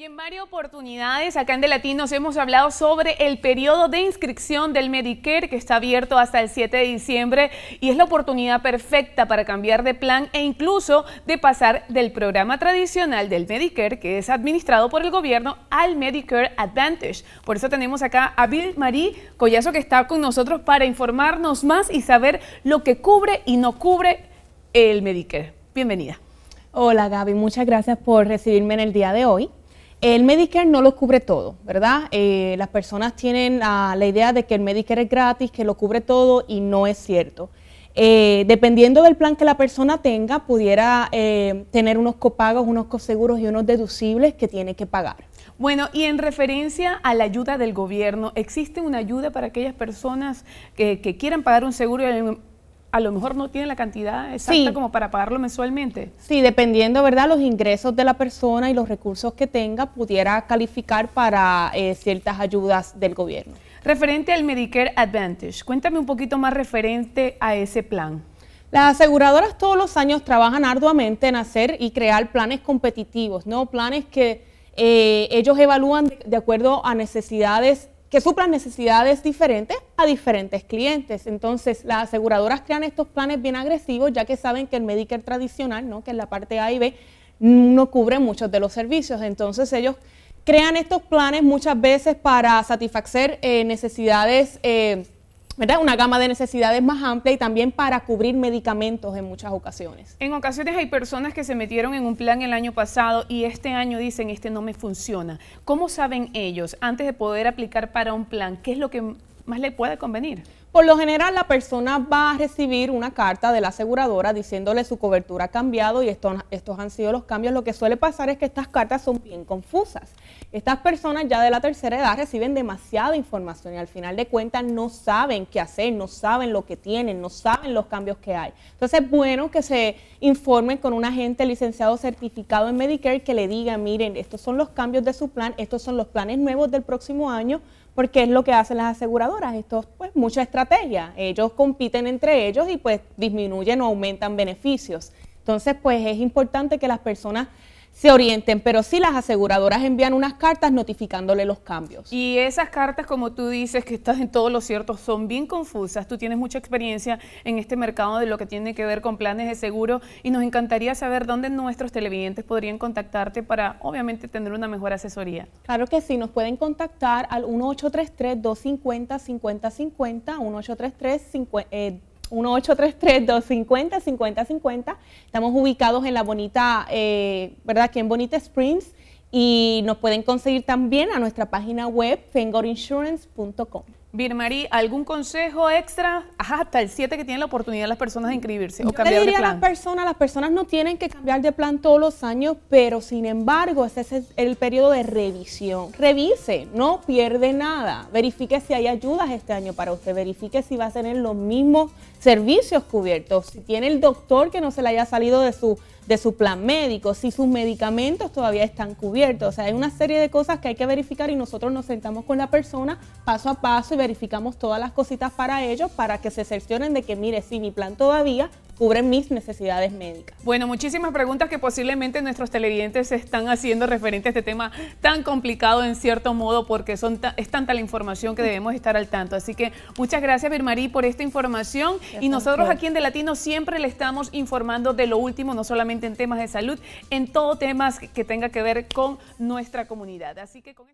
Y en varias oportunidades acá en De nos hemos hablado sobre el periodo de inscripción del Medicare que está abierto hasta el 7 de diciembre y es la oportunidad perfecta para cambiar de plan e incluso de pasar del programa tradicional del Medicare que es administrado por el gobierno al Medicare Advantage. Por eso tenemos acá a Bill Marie Collazo que está con nosotros para informarnos más y saber lo que cubre y no cubre el Medicare. Bienvenida. Hola Gaby, muchas gracias por recibirme en el día de hoy. El Medicare no lo cubre todo, ¿verdad? Eh, las personas tienen ah, la idea de que el Medicare es gratis, que lo cubre todo y no es cierto. Eh, dependiendo del plan que la persona tenga, pudiera eh, tener unos copagos, unos coseguros y unos deducibles que tiene que pagar. Bueno, y en referencia a la ayuda del gobierno, ¿existe una ayuda para aquellas personas que, que quieran pagar un seguro a lo mejor no tiene la cantidad exacta como para pagarlo mensualmente. Sí, dependiendo, ¿verdad?, los ingresos de la persona y los recursos que tenga, pudiera calificar para eh, ciertas ayudas del gobierno. Referente al Medicare Advantage, cuéntame un poquito más referente a ese plan. Las aseguradoras todos los años trabajan arduamente en hacer y crear planes competitivos, ¿no? Planes que eh, ellos evalúan de acuerdo a necesidades que suplan necesidades diferentes a diferentes clientes. Entonces, las aseguradoras crean estos planes bien agresivos, ya que saben que el Medicare tradicional, ¿no? que es la parte A y B, no cubre muchos de los servicios. Entonces, ellos crean estos planes muchas veces para satisfacer eh, necesidades. Eh, ¿verdad? Una gama de necesidades más amplia y también para cubrir medicamentos en muchas ocasiones. En ocasiones hay personas que se metieron en un plan el año pasado y este año dicen, este no me funciona. ¿Cómo saben ellos, antes de poder aplicar para un plan, qué es lo que más le puede convenir? Por lo general, la persona va a recibir una carta de la aseguradora diciéndole su cobertura ha cambiado y estos han sido los cambios. Lo que suele pasar es que estas cartas son bien confusas. Estas personas ya de la tercera edad reciben demasiada información y al final de cuentas no saben qué hacer, no saben lo que tienen, no saben los cambios que hay. Entonces es bueno que se informen con un agente licenciado certificado en Medicare que le diga, miren, estos son los cambios de su plan, estos son los planes nuevos del próximo año, porque es lo que hacen las aseguradoras. Esto, pues, mucha estrategia. Ellos compiten entre ellos y pues disminuyen o aumentan beneficios. Entonces, pues es importante que las personas se orienten, pero sí las aseguradoras envían unas cartas notificándole los cambios. Y esas cartas, como tú dices, que estás en todo lo cierto, son bien confusas. Tú tienes mucha experiencia en este mercado de lo que tiene que ver con planes de seguro y nos encantaría saber dónde nuestros televidentes podrían contactarte para, obviamente, tener una mejor asesoría. Claro que sí, nos pueden contactar al 1833-250-5050, 1833 50 50, 1-833-250-5050. Estamos ubicados en la bonita, eh, ¿verdad? Aquí en Bonita Springs. Y nos pueden conseguir también a nuestra página web, fengorinsurance.com. Birmarí, ¿algún consejo extra? Ajá, hasta el 7 que tienen la oportunidad las personas de inscribirse o cambiar de plan. las personas, las personas no tienen que cambiar de plan todos los años, pero sin embargo, ese es el periodo de revisión. Revise, no pierde nada. Verifique si hay ayudas este año para usted, verifique si va a tener los mismos servicios cubiertos, si tiene el doctor que no se le haya salido de su de su plan médico, si sus medicamentos todavía están cubiertos. O sea, hay una serie de cosas que hay que verificar y nosotros nos sentamos con la persona paso a paso y verificamos todas las cositas para ellos para que se cercioren de que, mire, si mi plan todavía cubren mis necesidades médicas. Bueno, muchísimas preguntas que posiblemente nuestros televidentes están haciendo referente a este tema tan complicado en cierto modo porque son es tanta la información que debemos estar al tanto. Así que muchas gracias Birmarí por esta información y nosotros aquí en De Latino siempre le estamos informando de lo último, no solamente en temas de salud, en todo temas que tenga que ver con nuestra comunidad. Así que con